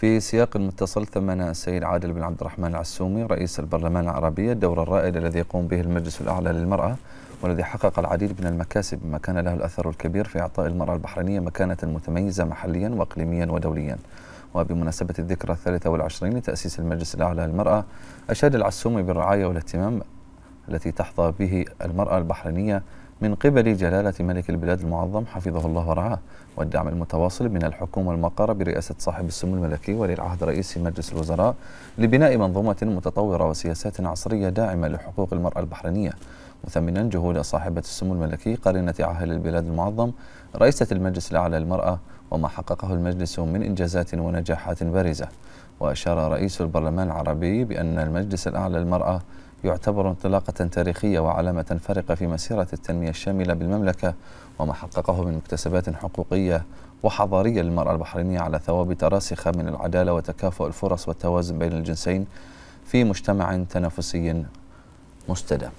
في سياق متصل ثمن السيد عادل بن عبد الرحمن العسومي رئيس البرلمان العربي الدور الرائد الذي يقوم به المجلس الأعلى للمرأة والذي حقق العديد من المكاسب ما كان له الأثر الكبير في إعطاء المرأة البحرينية مكانة متميزة محليا وإقليميا ودوليا وبمناسبة الذكرى الثالثة والعشرين لتأسيس المجلس الأعلى للمرأة أشاد العسومي بالرعاية والاهتمام التي تحظى به المرأة البحرينية من قبل جلالة ملك البلاد المعظم حفظه الله ورعاه والدعم المتواصل من الحكومة والمقر برئاسة صاحب السمو الملكي ولي العهد رئيس مجلس الوزراء لبناء منظومة متطورة وسياسات عصرية داعمة لحقوق المرأة البحرينية مثمنا جهود صاحبة السمو الملكي قرينة عاهل البلاد المعظم رئيسة المجلس الأعلى للمرأة وما حققه المجلس من إنجازات ونجاحات بارزة وأشار رئيس البرلمان العربي بأن المجلس الأعلى للمرأة يعتبر انطلاقة تاريخية وعلامة فارقة في مسيرة التنمية الشاملة بالمملكة وما حققه من مكتسبات حقوقية وحضارية للمرأة البحرينية على ثوابت راسخة من العدالة وتكافؤ الفرص والتوازن بين الجنسين في مجتمع تنافسي مستدام